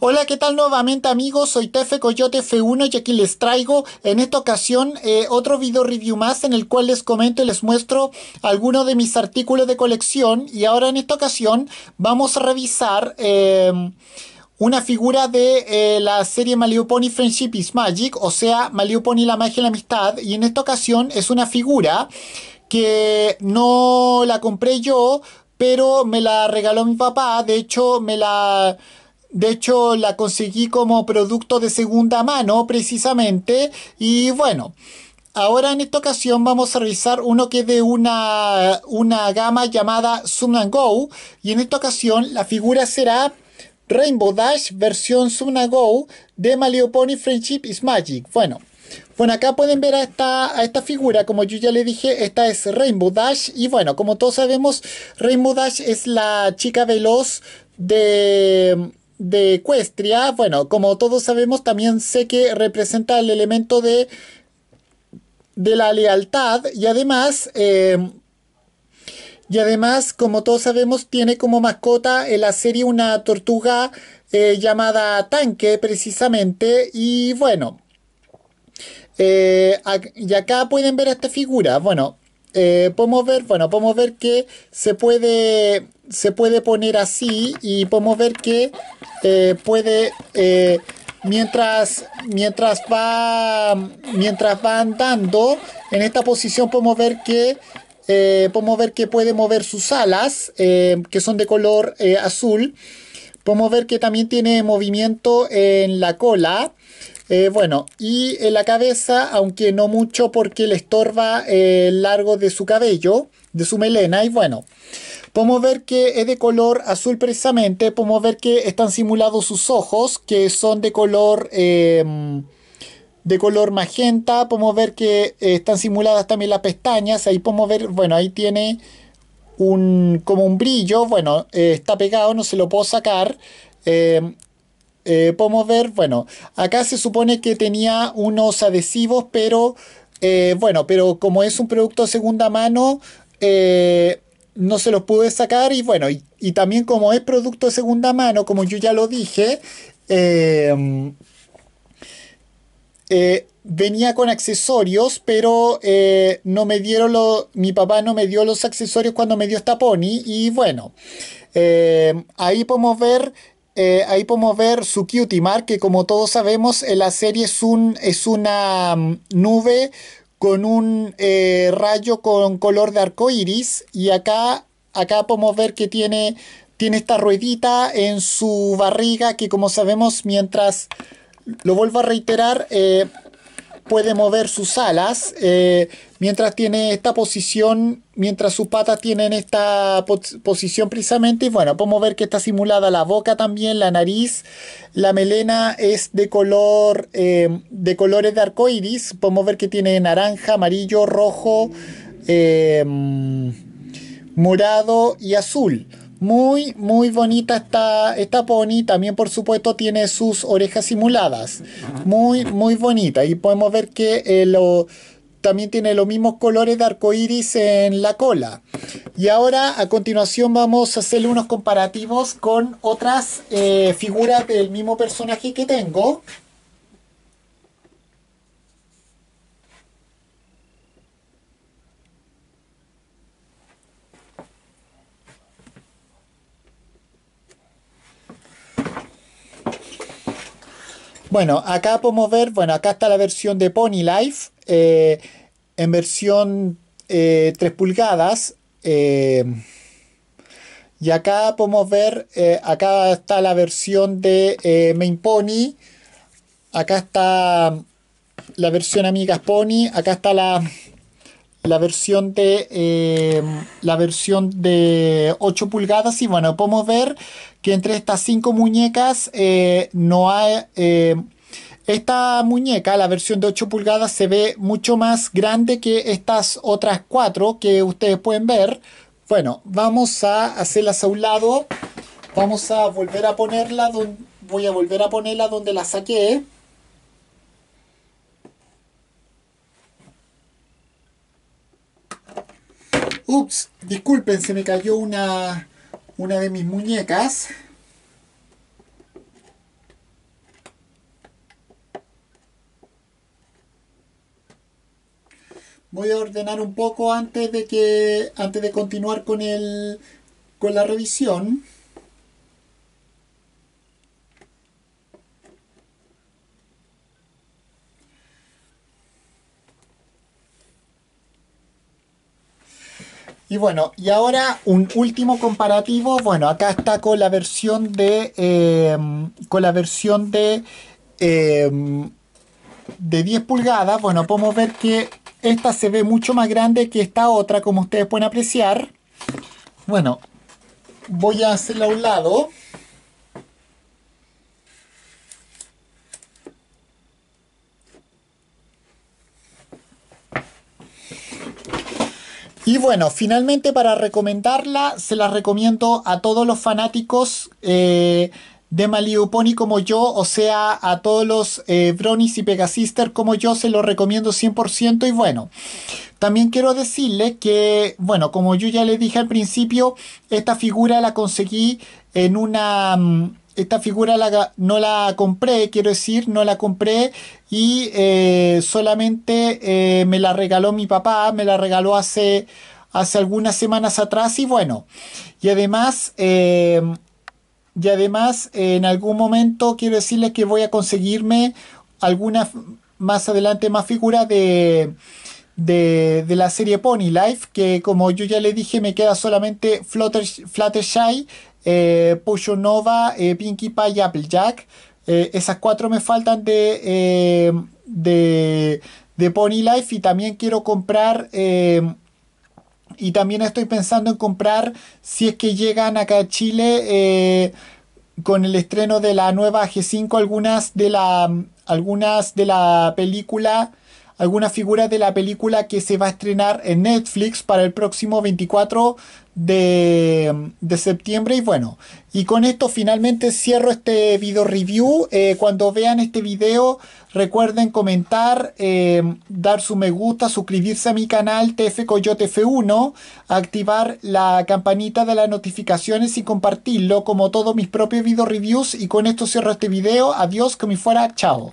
Hola, ¿qué tal nuevamente amigos? Soy Tefe Coyote F1 y aquí les traigo en esta ocasión eh, otro video review más en el cual les comento y les muestro algunos de mis artículos de colección y ahora en esta ocasión vamos a revisar... Eh, una figura de eh, la serie Pony Friendship is Magic, o sea, Pony la magia y la amistad, y en esta ocasión es una figura que no la compré yo, pero me la regaló mi papá, de hecho me la de hecho, la conseguí como producto de segunda mano, precisamente. Y bueno, ahora en esta ocasión vamos a revisar uno que es de una, una gama llamada Zoom and Go. Y en esta ocasión la figura será Rainbow Dash versión Zoom and Go de My Pony Friendship is Magic. Bueno. Bueno, acá pueden ver a esta, a esta figura, como yo ya le dije, esta es Rainbow Dash. Y bueno, como todos sabemos, Rainbow Dash es la chica veloz de, de Ecuestria, bueno, como todos sabemos, también sé que representa el elemento de, de la lealtad y además... Em, y además, como todos sabemos, tiene como mascota en la serie una tortuga eh, llamada Tanque, precisamente. Y bueno, eh, y acá pueden ver esta figura. Bueno, eh, podemos ver, bueno, podemos ver que se puede, se puede poner así y podemos ver que eh, puede, eh, mientras, mientras, va, mientras va andando, en esta posición podemos ver que podemos ver que puede mover sus alas, que son de color azul. Podemos ver que también tiene movimiento en la cola. Eh, bueno, y en la cabeza, aunque no mucho porque le estorba el largo de su cabello, de su melena, y bueno, podemos ver que es de color azul precisamente, podemos ver que están simulados sus ojos, que son de color... Em, de color magenta, podemos ver que eh, están simuladas también las pestañas, ahí podemos ver, bueno, ahí tiene un, como un brillo, bueno, eh, está pegado, no se lo puedo sacar. Em, eh, podemos ver, bueno, acá se supone que tenía unos adhesivos, pero eh, bueno, pero como es un producto de segunda mano, eh, no se los pude sacar y bueno, y, también como es producto de segunda mano, como yo ya lo dije, venía con accesorios, pero no me dieron lo, mi papá no me dio los accesorios cuando me dio esta pony y bueno, ahí podemos ver eh, ahí podemos ver su Mark, que como todos sabemos, en eh, la serie es, es una mm, nube con un eh, rayo con color de arco iris. Y acá, acá podemos ver que tiene, tiene esta ruedita en su barriga, que como sabemos, mientras lo vuelvo a reiterar, puede mover sus alas eh, mientras tiene esta posición, mientras sus patas tienen esta posición precisamente. Y bueno, podemos ver que está simulada la boca también, la nariz, la melena es de color, eh, de colores de arco Podemos ver que tiene naranja, amarillo, rojo, eh, mm, morado y azul. Muy, muy bonita está, esta pony. También, por supuesto, tiene sus orejas simuladas. Muy, muy bonita. Y podemos ver que eh, lo, también tiene los mismos colores de iris en la cola. Y ahora, a continuación, vamos a hacerle unos comparativos con otras eh, figuras del mismo personaje que tengo. Bueno, acá podemos ver, bueno, acá está la versión de Pony Life eh, en versión 3 eh, pulgadas. Eh, y acá podemos ver, acá está la versión de Main Pony. Acá está la versión Amigas Pony. Acá está la la versión de eh, la versión de 8 pulgadas y bueno podemos ver que entre estas cinco muñecas eh, no hay eh, esta muñeca la versión de 8 pulgadas se ve mucho más grande que estas otras cuatro que ustedes pueden ver bueno vamos a hacerlas a un lado vamos a volver a ponerla voy a volver a ponerla donde la saqué Ups, disculpen, se me cayó una, una de mis muñecas. Voy a ordenar un poco antes de que antes de continuar con el con la revisión. Y bueno, y ahora un último comparativo. Bueno, acá está con la versión de. Em, con la versión de. Em, de 10 pulgadas. Bueno, podemos ver que esta se ve mucho más grande que esta otra, como ustedes pueden apreciar. Bueno, voy a hacerla a un lado. Y bueno, finalmente para recomendarla, se la recomiendo a todos los fanáticos eh, de Pony como yo, o sea, a todos los eh, Bronis y Pegasister como yo, se lo recomiendo 100%. Y bueno, también quiero decirles que, bueno, como yo ya les dije al principio, esta figura la conseguí en una... Mm, esta figura no la compré, quiero decir, no la compré y eh, solamente eh, me la regaló mi papá, me la regaló hace, hace algunas semanas atrás y bueno, y además... Eh, y además, en algún momento quiero decirles que voy a conseguirme algunas más adelante más figuras de, la serie Pony Life, que como yo ya le dije, me queda solamente Fluttershy eh, Nova, eh, Pinkie Pie y Applejack. Eh, esas cuatro me faltan eh, de, Pony Life y también quiero comprar... y también estoy pensando en comprar, si es que llegan acá a Chile, con el estreno de la nueva G5, algunas de la, algunas de la película algunas figuras de la película que se va a estrenar en Netflix para el próximo 24 de, septiembre. Y bueno, y con esto finalmente cierro este video review. Eh, cuando vean este video, recuerden comentar, eh, dar su me gusta, suscribirse a mi canal TF Coyote F1, activar la campanita de las notificaciones y compartirlo como todos mis propios video reviews. Y con esto cierro este video. Adiós, que me fuera. Chao.